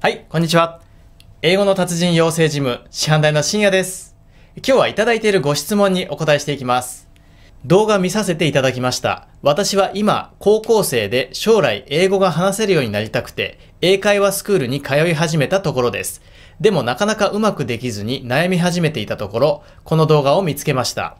はい、こんにちは。英語の達人養成事務、師範代の深夜です。今日はいただいているご質問にお答えしていきます。動画見させていただきました。私は今、高校生で将来英語が話せるようになりたくて、英会話スクールに通い始めたところです。でもなかなかうまくできずに悩み始めていたところ、この動画を見つけました。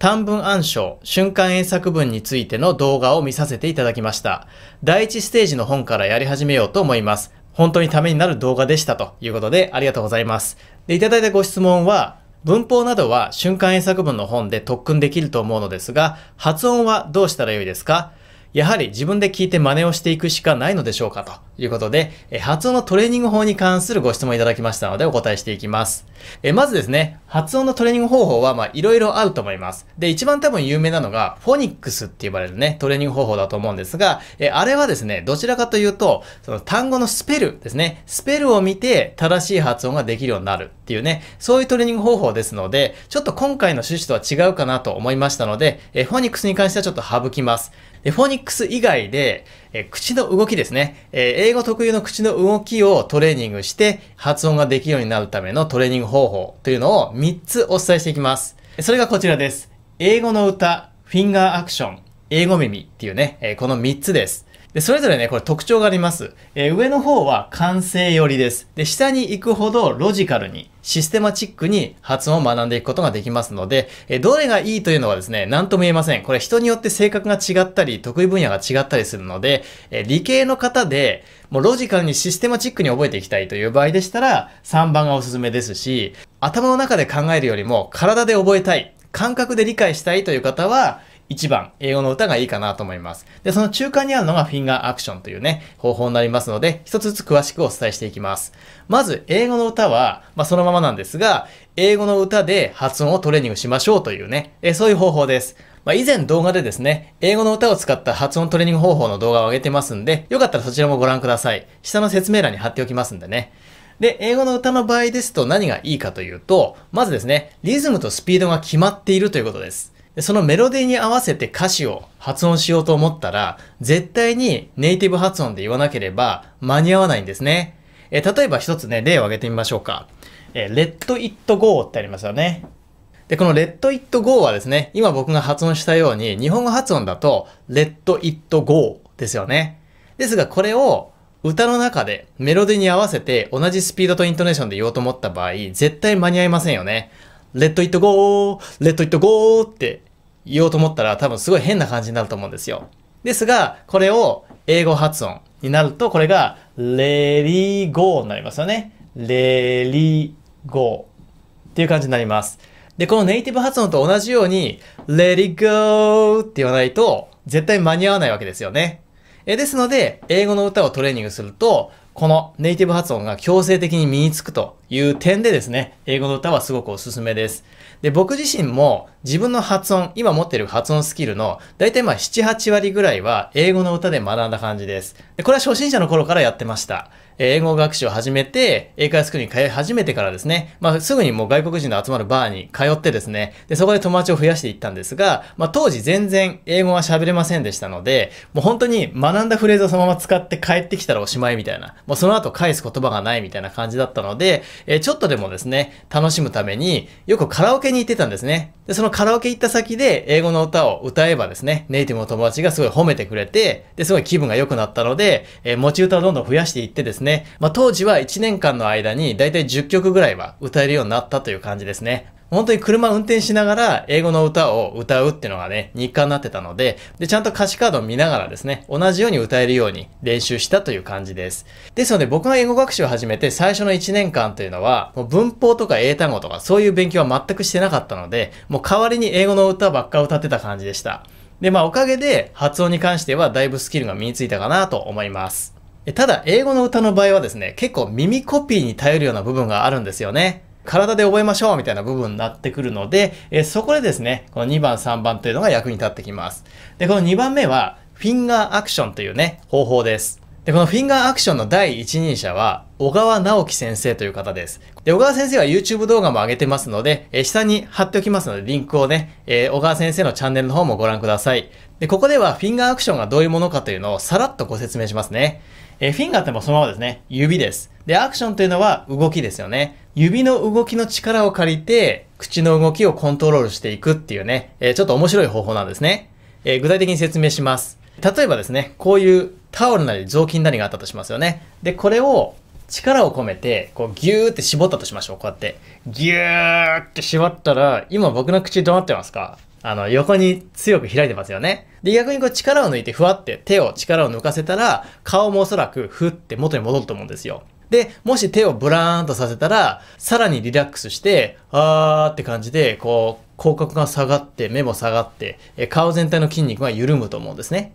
短文暗唱、瞬間英作文についての動画を見させていただきました。第一ステージの本からやり始めようと思います。本当にためになる動画でしたということでありがとうございます。で、いただいたご質問は、文法などは瞬間英作文の本で特訓できると思うのですが、発音はどうしたらよいですかやはり自分で聞いて真似をしていくしかないのでしょうかということで、発音のトレーニング法に関するご質問いただきましたのでお答えしていきます。えまずですね、発音のトレーニング方法はいろいろあると思います。で、一番多分有名なのがフォニックスって呼ばれるね、トレーニング方法だと思うんですが、えあれはですね、どちらかというと、その単語のスペルですね、スペルを見て正しい発音ができるようになるっていうね、そういうトレーニング方法ですので、ちょっと今回の趣旨とは違うかなと思いましたので、えフォニックスに関してはちょっと省きます。で、フォニックス以外で、え口の動きですね、え英語特有の口の動きをトレーニングして発音ができるようになるためのトレーニング方法というのを3つお伝えしていきます。それがこちらです。英語の歌、フィンガーアクション、英語耳っていうね、えこの3つです。で、それぞれね、これ特徴があります。え上の方は完成寄りです。で、下に行くほどロジカルに。システマチックに発音を学んでいくことができますので、えどれがいいというのはですね、何とも言えません。これ人によって性格が違ったり、得意分野が違ったりするので、え理系の方で、もうロジカルにシステマチックに覚えていきたいという場合でしたら、3番がおすすめですし、頭の中で考えるよりも体で覚えたい、感覚で理解したいという方は、1番、英語の歌がいいかなと思います。で、その中間にあるのがフィンガーアクションというね、方法になりますので、一つずつ詳しくお伝えしていきます。まず、英語の歌は、まあ、そのままなんですが、英語の歌で発音をトレーニングしましょうというね、えそういう方法です。まあ、以前動画でですね、英語の歌を使った発音トレーニング方法の動画を上げてますんで、よかったらそちらもご覧ください。下の説明欄に貼っておきますんでね。で、英語の歌の場合ですと何がいいかというと、まずですね、リズムとスピードが決まっているということです。そのメロディーに合わせて歌詞を発音しようと思ったら、絶対にネイティブ発音で言わなければ間に合わないんですね。え例えば一つね、例を挙げてみましょうか。えー、let it go ってありますよね。で、この let it go はですね、今僕が発音したように、日本語発音だと let it go ですよね。ですが、これを歌の中でメロディーに合わせて同じスピードとイントネーションで言おうと思った場合、絶対間に合いませんよね。let it go, let it go って言おうと思ったら多分すごい変な感じになると思うんですよ。ですが、これを英語発音になると、これがレリーゴーになりますよね。レリーゴーっていう感じになります。で、このネイティブ発音と同じように、レリーゴーって言わないと、絶対間に合わないわけですよね。えですので、英語の歌をトレーニングすると、このネイティブ発音が強制的に身につくという点でですね、英語の歌はすごくおすすめです。で、僕自身も自分の発音、今持ってる発音スキルの、だいたいまあ7、8割ぐらいは英語の歌で学んだ感じです。でこれは初心者の頃からやってました。英語学習を始めて、英会話スクールに通い始めてからですね、まあ、すぐにもう外国人の集まるバーに通ってですね、で、そこで友達を増やしていったんですが、まあ、当時全然英語は喋れませんでしたので、もう本当に学んだフレーズをそのまま使って帰ってきたらおしまいみたいな、もうその後返す言葉がないみたいな感じだったので、えちょっとでもですね、楽しむために、よくカラオケに行ってたんですね。で、そのカラオケ行った先で英語の歌を歌えばですね、ネイティブの友達がすごい褒めてくれて、で、すごい気分が良くなったので、えー、持ち歌をどんどん増やしていってですね、まあ、当時は1年間の間にだいたい10曲ぐらいは歌えるようになったという感じですね。本当に車運転しながら英語の歌を歌うっていうのがね、日課になってたので、で、ちゃんと歌詞カードを見ながらですね、同じように歌えるように練習したという感じです。ですので僕が英語学習を始めて最初の1年間というのは、もう文法とか英単語とかそういう勉強は全くしてなかったので、もう代わりに英語の歌ばっか歌ってた感じでした。で、まあおかげで発音に関してはだいぶスキルが身についたかなと思います。ただ、英語の歌の場合はですね、結構耳コピーに頼るような部分があるんですよね。体で覚えましょうみたいな部分になってくるので、えそこでですね、この2番、3番というのが役に立ってきます。で、この2番目は、フィンガーアクションというね、方法です。で、このフィンガーアクションの第一人者は、小川直樹先生という方です。で、小川先生は YouTube 動画も上げてますので、え下に貼っておきますので、リンクをね、えー、小川先生のチャンネルの方もご覧ください。で、ここではフィンガーアクションがどういうものかというのをさらっとご説明しますね。えー、フィンガーってもそのままですね。指です。で、アクションというのは動きですよね。指の動きの力を借りて、口の動きをコントロールしていくっていうね、えー、ちょっと面白い方法なんですね。えー、具体的に説明します。例えばですね、こういうタオルなり雑巾なりがあったとしますよね。で、これを力を込めて、こうギューって絞ったとしましょう。こうやって。ギューって絞ったら、今僕の口どうなってますかあの、横に強く開いてますよね。で、逆にこう力を抜いてふわって手を力を抜かせたら、顔もおそらくふって元に戻ると思うんですよ。で、もし手をブラーンとさせたら、さらにリラックスして、あーって感じで、こう、口角が下がって、目も下がって、顔全体の筋肉が緩むと思うんですね。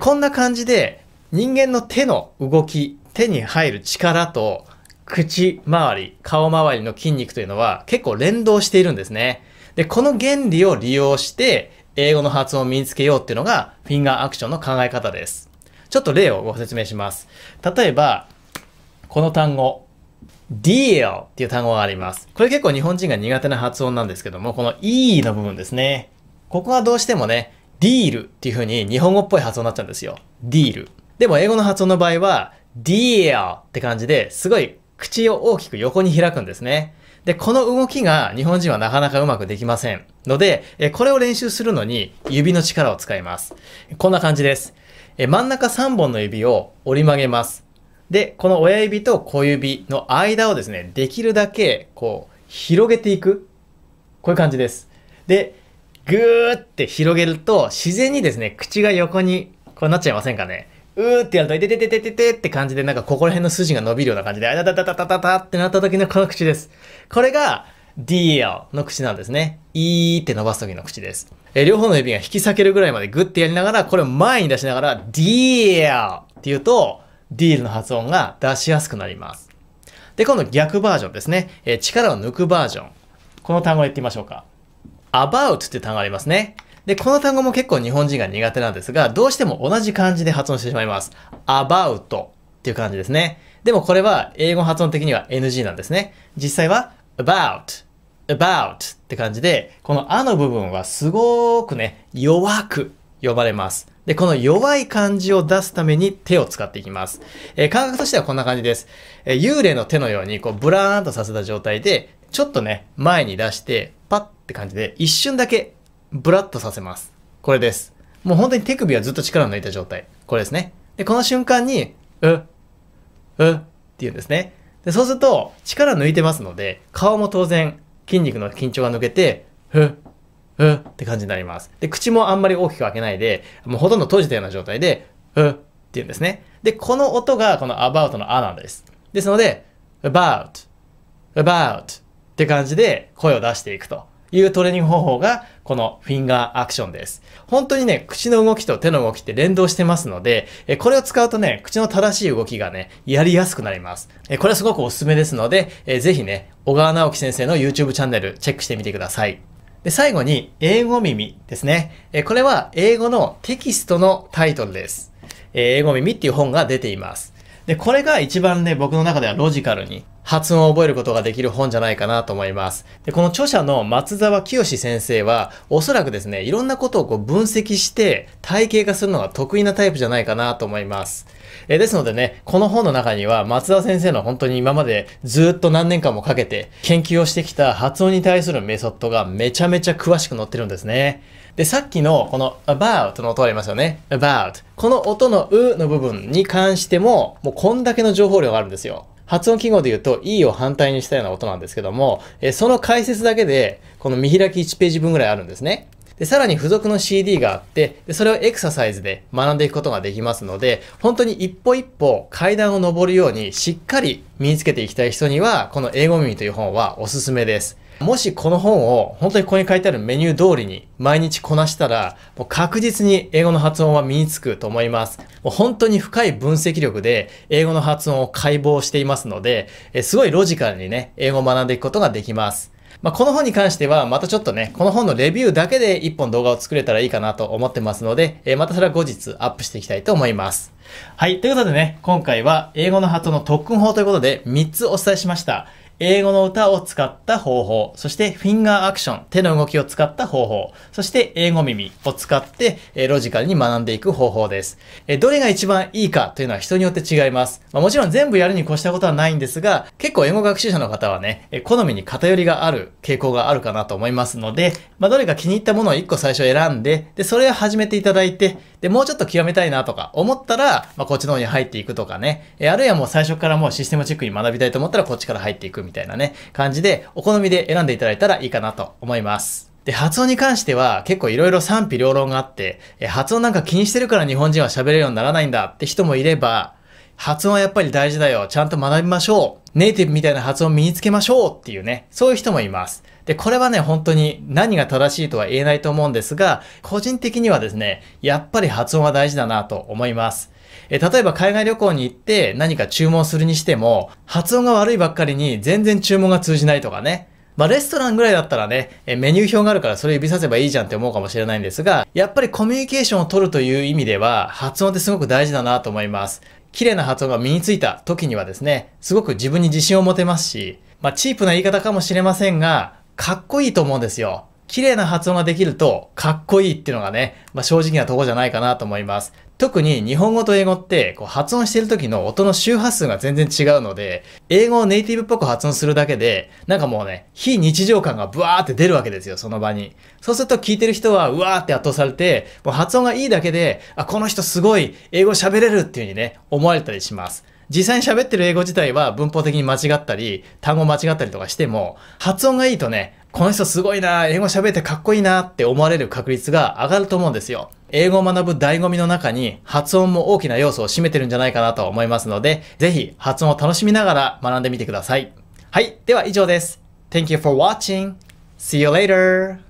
こんな感じで、人間の手の動き、手に入る力と、口周り、顔周りの筋肉というのは結構連動しているんですね。で、この原理を利用して、英語の発音を身につけようっていうのが、フィンガーアクションの考え方です。ちょっと例をご説明します。例えば、この単語、deal っていう単語があります。これ結構日本人が苦手な発音なんですけども、この e の部分ですね。ここはどうしてもね、ディールっていう風に日本語っぽい発音になっちゃうんですよ。ディール。でも英語の発音の場合は、deal って感じですごい口を大きく横に開くんですね。で、この動きが日本人はなかなかうまくできません。ので、これを練習するのに指の力を使います。こんな感じです。真ん中3本の指を折り曲げます。で、この親指と小指の間をですね、できるだけこう広げていく。こういう感じです。で、ぐーって広げると自然にですね、口が横にこうなっちゃいませんかね。うーってやると、いててててててって感じで、なんかここら辺の筋が伸びるような感じで、あたたたたたたってなった時のこの口です。これが、DL の口なんですね。いーって伸ばす時の口です。え両方の指が引き裂けるぐらいまでグッてやりながら、これを前に出しながら、DL って言うと、ディールの発音が出しやすくなります。で、今度逆バージョンですね。え力を抜くバージョン。この単語を言ってみましょうか。about って単語ありますね。で、この単語も結構日本人が苦手なんですが、どうしても同じ漢字で発音してしまいます。about っていう感じですね。でもこれは英語発音的には NG なんですね。実際は about about って感じで、このあの部分はすごくね、弱く呼ばれます。で、この弱い感じを出すために手を使っていきます。えー、感覚としてはこんな感じです。えー、幽霊の手のように、こう、ブラーンとさせた状態で、ちょっとね、前に出して、パッって感じで、一瞬だけブラッとさせます。これです。もう本当に手首はずっと力を抜いた状態。これですね。で、この瞬間に、う、うって言うんですね。で、そうすると、力抜いてますので、顔も当然、筋肉の緊張が抜けて、う、うって感じになります。で、口もあんまり大きく開けないで、もうほとんど閉じたような状態で、うって言うんですね。で、この音がこの about のあなんです。ですので、about, about って感じで声を出していくと。いうトレーニング方法がこのフィンガーアクションです。本当にね、口の動きと手の動きって連動してますので、えこれを使うとね、口の正しい動きがね、やりやすくなります。えこれはすごくおすすめですので、えぜひね、小川直樹先生の YouTube チャンネルチェックしてみてください。で、最後に、英語耳ですね。えこれは英語のテキストのタイトルです。え英語耳っていう本が出ています。で、これが一番ね、僕の中ではロジカルに発音を覚えることができる本じゃないかなと思います。で、この著者の松沢清先生は、おそらくですね、いろんなことをこう分析して体系化するのが得意なタイプじゃないかなと思います。えですのでね、この本の中には松沢先生の本当に今までずっと何年間もかけて研究をしてきた発音に対するメソッドがめちゃめちゃ詳しく載ってるんですね。で、さっきのこの about の音ありますよね。about。この音のうの部分に関しても、もうこんだけの情報量があるんですよ。発音記号で言うと E を反対にしたような音なんですけども、えその解説だけで、この見開き1ページ分ぐらいあるんですね。で、さらに付属の CD があって、でそれをエクササイズで学んでいくことができますので、本当に一歩一歩階段を登るようにしっかり身につけていきたい人には、この英語耳という本はおすすめです。もしこの本を本当にここに書いてあるメニュー通りに毎日こなしたら、もう確実に英語の発音は身につくと思います。もう本当に深い分析力で英語の発音を解剖していますので、すごいロジカルにね、英語を学んでいくことができます。まあ、この本に関しては、またちょっとね、この本のレビューだけで1本動画を作れたらいいかなと思ってますので、えまたそれは後日アップしていきたいと思います。はい。ということでね、今回は英語の鳩の特訓法ということで3つお伝えしました。英語の歌を使った方法、そしてフィンガーアクション、手の動きを使った方法、そして英語耳を使ってロジカルに学んでいく方法です。どれが一番いいかというのは人によって違います。まあ、もちろん全部やるに越したことはないんですが、結構英語学習者の方はね、好みに偏りがある傾向があるかなと思いますので、まあ、どれか気に入ったものを1個最初選んで、で、それを始めていただいて、で、もうちょっと極めたいなとか思ったら、まあ、こっちの方に入っていくとかね、えあるいはもう最初からもうシステムチェックに学びたいと思ったらこっちから入っていくみたいなね、感じでお好みで選んでいただいたらいいかなと思います。で、発音に関しては結構いろいろ賛否両論があって、え発音なんか気にしてるから日本人は喋れるようにならないんだって人もいれば、発音はやっぱり大事だよ。ちゃんと学びましょう。ネイティブみたいな発音身につけましょうっていうね、そういう人もいます。で、これはね、本当に何が正しいとは言えないと思うんですが、個人的にはですね、やっぱり発音は大事だなと思います。え例えば海外旅行に行って何か注文するにしても、発音が悪いばっかりに全然注文が通じないとかね。まあ、レストランぐらいだったらね、えメニュー表があるからそれ指させばいいじゃんって思うかもしれないんですが、やっぱりコミュニケーションを取るという意味では、発音ってすごく大事だなと思います。綺麗な発音が身についた時にはですね、すごく自分に自信を持てますし、まあ、チープな言い方かもしれませんが、かっこいいと思うんですよ。綺麗な発音ができるとかっこいいっていうのがね、まあ、正直なとこじゃないかなと思います。特に日本語と英語ってこう発音してる時の音の周波数が全然違うので、英語をネイティブっぽく発音するだけで、なんかもうね、非日常感がブワーって出るわけですよ、その場に。そうすると聞いてる人はうわーって圧倒されて、もう発音がいいだけで、あ、この人すごい英語喋れるっていう風にね、思われたりします。実際に喋ってる英語自体は文法的に間違ったり、単語間違ったりとかしても、発音がいいとね、この人すごいな、英語喋ってかっこいいなって思われる確率が上がると思うんですよ。英語を学ぶ醍醐味の中に発音も大きな要素を占めてるんじゃないかなと思いますので、ぜひ発音を楽しみながら学んでみてください。はい、では以上です。Thank you for watching. See you later.